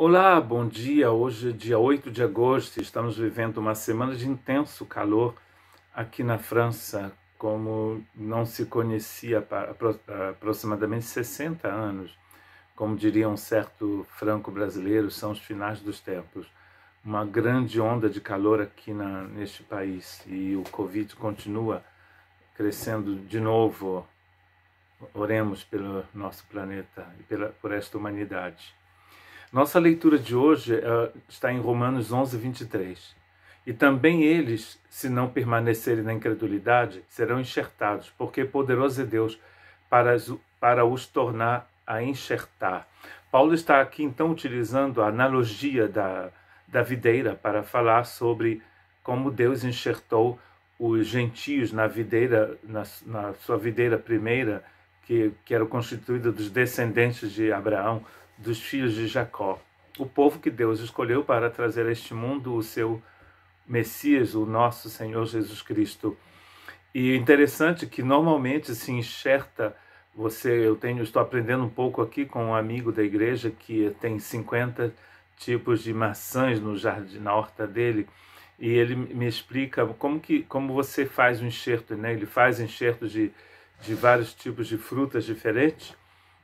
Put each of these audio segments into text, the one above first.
Olá, bom dia. Hoje, é dia 8 de agosto, estamos vivendo uma semana de intenso calor aqui na França, como não se conhecia há aproximadamente 60 anos. Como diria um certo franco-brasileiro, são os finais dos tempos. Uma grande onda de calor aqui na, neste país e o Covid continua crescendo de novo. Oremos pelo nosso planeta e pela, por esta humanidade. Nossa leitura de hoje uh, está em Romanos 11, 23. E também eles, se não permanecerem na incredulidade, serão enxertados, porque é poderoso é Deus para, para os tornar a enxertar. Paulo está aqui então utilizando a analogia da, da videira para falar sobre como Deus enxertou os gentios na videira, na, na sua videira primeira, que, que era constituída dos descendentes de Abraão, dos filhos de Jacó, o povo que Deus escolheu para trazer a este mundo o seu Messias, o nosso Senhor Jesus Cristo. E é interessante que normalmente se enxerta você, eu tenho, estou aprendendo um pouco aqui com um amigo da igreja que tem 50 tipos de maçãs no jardim, na horta dele, e ele me explica como que como você faz o um enxerto, né? Ele faz enxertos de de vários tipos de frutas diferentes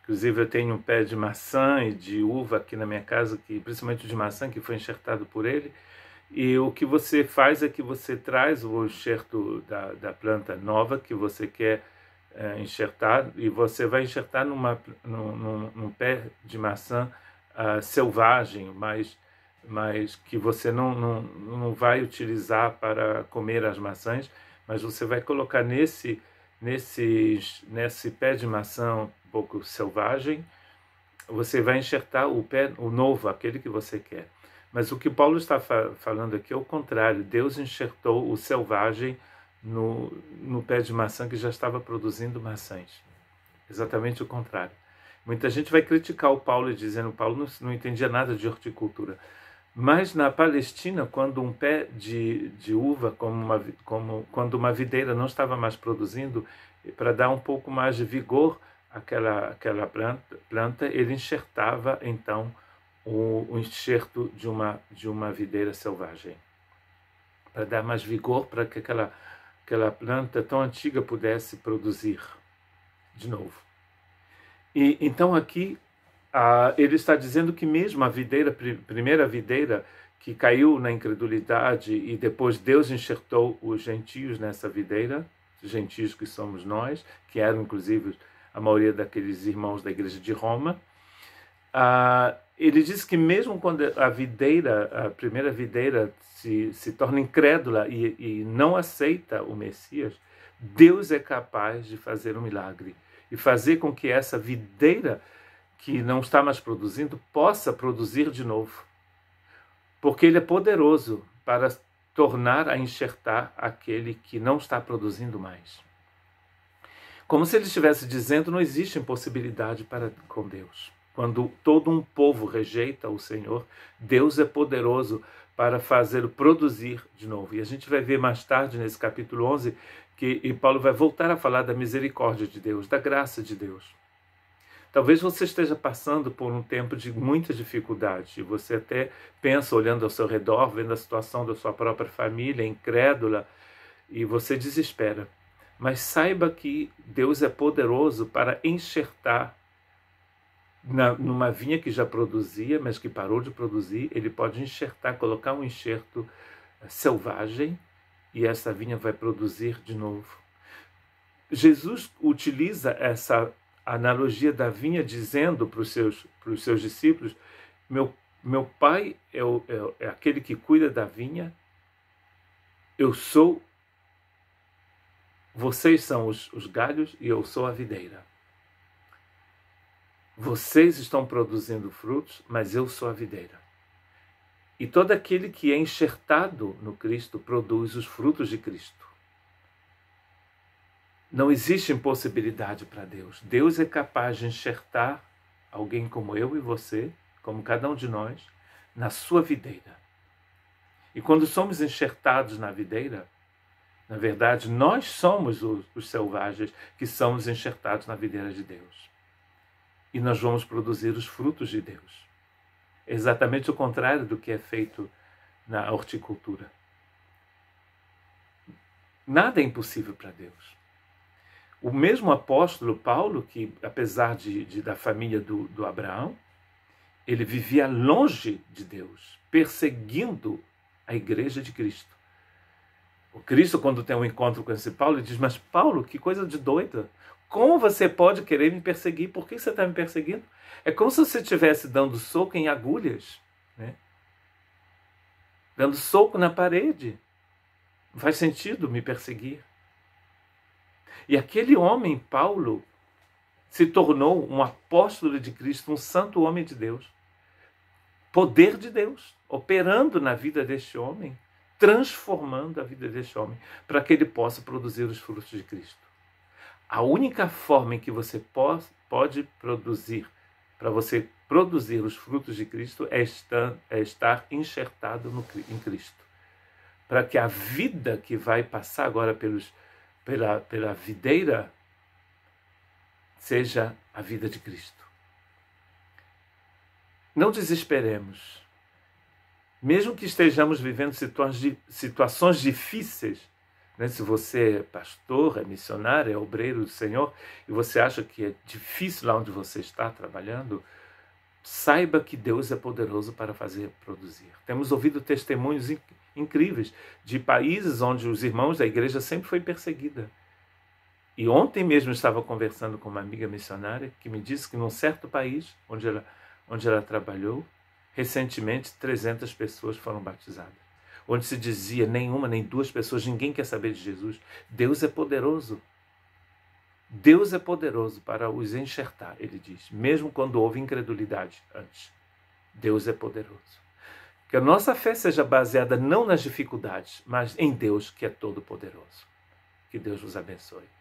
Inclusive eu tenho um pé de maçã e de uva aqui na minha casa, que principalmente de maçã, que foi enxertado por ele. E o que você faz é que você traz o enxerto da, da planta nova que você quer é, enxertar e você vai enxertar numa, num, num, pé de maçã uh, selvagem, mas, mas que você não, não, não vai utilizar para comer as maçãs, mas você vai colocar nesse, nesse, nesse pé de maçã pouco selvagem, você vai enxertar o pé, o novo, aquele que você quer. Mas o que Paulo está fa falando aqui é o contrário. Deus enxertou o selvagem no, no pé de maçã que já estava produzindo maçãs. Exatamente o contrário. Muita gente vai criticar o Paulo dizendo que Paulo não, não entendia nada de horticultura. Mas na Palestina, quando um pé de, de uva, como uma, como, quando uma videira não estava mais produzindo, para dar um pouco mais de vigor aquela, aquela planta, planta, ele enxertava então o, o enxerto de uma, de uma videira selvagem, para dar mais vigor para que aquela, aquela planta tão antiga pudesse produzir de novo. E então aqui ah, ele está dizendo que mesmo a videira, primeira videira que caiu na incredulidade e depois Deus enxertou os gentios nessa videira, gentios que somos nós, que eram inclusive a maioria daqueles irmãos da igreja de Roma. Ah, ele diz que mesmo quando a videira, a primeira videira, se, se torna incrédula e, e não aceita o Messias, Deus é capaz de fazer um milagre e fazer com que essa videira que não está mais produzindo possa produzir de novo. Porque ele é poderoso para tornar a enxertar aquele que não está produzindo mais. Como se ele estivesse dizendo: não existe impossibilidade para com Deus. Quando todo um povo rejeita o Senhor, Deus é poderoso para fazê-lo produzir de novo. E a gente vai ver mais tarde, nesse capítulo 11, que Paulo vai voltar a falar da misericórdia de Deus, da graça de Deus. Talvez você esteja passando por um tempo de muita dificuldade e você até pensa, olhando ao seu redor, vendo a situação da sua própria família incrédula, e você desespera mas saiba que Deus é poderoso para enxertar na, numa vinha que já produzia, mas que parou de produzir, ele pode enxertar, colocar um enxerto eh, selvagem e essa vinha vai produzir de novo. Jesus utiliza essa analogia da vinha dizendo para os seus, os seus discípulos: meu, meu pai é, o, é, é aquele que cuida da vinha, eu sou vocês são os, os galhos e eu sou a videira. Vocês estão produzindo frutos, mas eu sou a videira. E todo aquele que é enxertado no Cristo produz os frutos de Cristo. Não existe impossibilidade para Deus. Deus é capaz de enxertar alguém como eu e você, como cada um de nós, na sua videira. E quando somos enxertados na videira, na verdade, nós somos os, os selvagens que somos enxertados na videira de Deus. E nós vamos produzir os frutos de Deus. É exatamente o contrário do que é feito na horticultura. Nada é impossível para Deus. O mesmo apóstolo Paulo, que apesar de, de da família do, do Abraão, ele vivia longe de Deus, perseguindo a igreja de Cristo. O Cristo, quando tem um encontro com esse Paulo, ele diz: Mas Paulo, que coisa de doida! Como você pode querer me perseguir? Por que você está me perseguindo? É como se você estivesse dando soco em agulhas, né? dando soco na parede. Não faz sentido me perseguir. E aquele homem, Paulo, se tornou um apóstolo de Cristo, um santo homem de Deus. Poder de Deus operando na vida deste homem transformando a vida deste homem para que ele possa produzir os frutos de Cristo. A única forma em que você pode produzir, para você produzir os frutos de Cristo, é estar, é estar enxertado no, em Cristo. Para que a vida que vai passar agora pelos, pela, pela videira seja a vida de Cristo. Não desesperemos mesmo que estejamos vivendo situações difíceis, né? se você é pastor, é missionário, é obreiro do Senhor, e você acha que é difícil lá onde você está trabalhando, saiba que Deus é poderoso para fazer produzir. Temos ouvido testemunhos incríveis de países onde os irmãos da igreja sempre foi perseguida. E ontem mesmo estava conversando com uma amiga missionária que me disse que num certo país onde ela, onde ela trabalhou, Recentemente, 300 pessoas foram batizadas, onde se dizia nenhuma, nem duas pessoas, ninguém quer saber de Jesus. Deus é poderoso. Deus é poderoso para os enxertar, ele diz, mesmo quando houve incredulidade antes. Deus é poderoso. Que a nossa fé seja baseada não nas dificuldades, mas em Deus que é todo-poderoso. Que Deus vos abençoe.